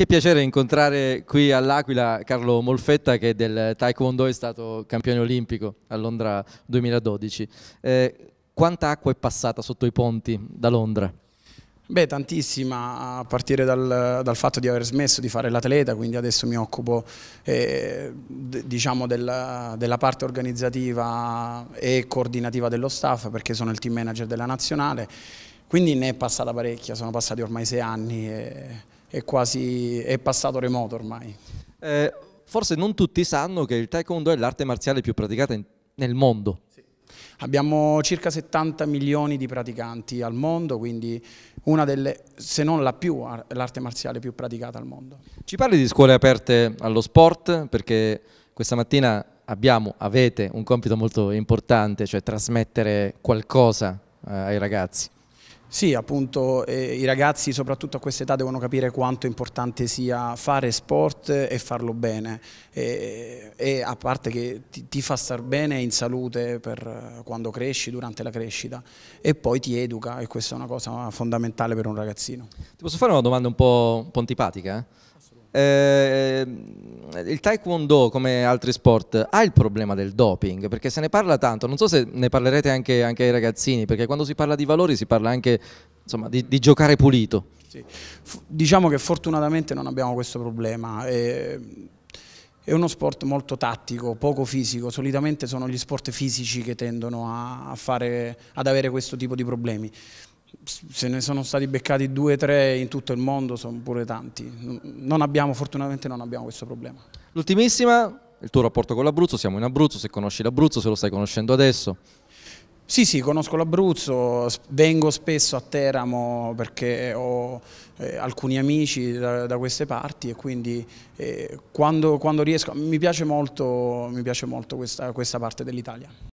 Che piacere incontrare qui all'Aquila Carlo Molfetta che del Taekwondo è stato campione olimpico a Londra 2012. Eh, quanta acqua è passata sotto i ponti da Londra? Beh, tantissima, a partire dal, dal, fatto di aver smesso di fare l'atleta, quindi adesso mi occupo eh, diciamo della, della, parte organizzativa e coordinativa dello staff perché sono il team manager della nazionale, quindi ne è passata parecchia, sono passati ormai sei anni. E è quasi è passato remoto ormai. Eh, forse non tutti sanno che il taekwondo è l'arte marziale più praticata in, nel mondo. Sì. Abbiamo circa 70 milioni di praticanti al mondo, quindi una delle, se non la più, l'arte marziale più praticata al mondo. Ci parli di scuole aperte allo sport, perché questa mattina abbiamo, avete un compito molto importante, cioè trasmettere qualcosa eh, ai ragazzi. Sì, appunto eh, i ragazzi soprattutto a questa età devono capire quanto importante sia fare sport e farlo bene e, e a parte che ti, ti, fa star bene in salute per eh, quando cresci, durante la crescita e poi ti educa e questa è una cosa fondamentale per un ragazzino. Ti posso fare una domanda un po', un po antipatica? Assolutamente. Eh? eh, il taekwondo, come altri sport, ha il problema del doping, perché se ne parla tanto, non so se ne parlerete anche, anche ai ragazzini, perché quando si parla di valori si parla anche insomma, di, di giocare pulito. Sì. Diciamo che fortunatamente non abbiamo questo problema. E... È uno sport molto tattico, poco fisico, solitamente sono gli sport fisici che tendono a fare, ad avere questo tipo di problemi se ne sono stati beccati due o tre in tutto il mondo, sono pure tanti. Non abbiamo, fortunatamente non abbiamo questo problema. L'ultimissima, il tuo rapporto con l'Abruzzo, siamo in Abruzzo, se conosci l'Abruzzo, se lo stai conoscendo adesso. Sì, sì, conosco l'Abruzzo, vengo spesso a Teramo perché ho eh, alcuni amici da, da, queste parti e quindi eh, quando, quando, riesco mi piace molto, mi piace molto questa, questa parte dell'Italia.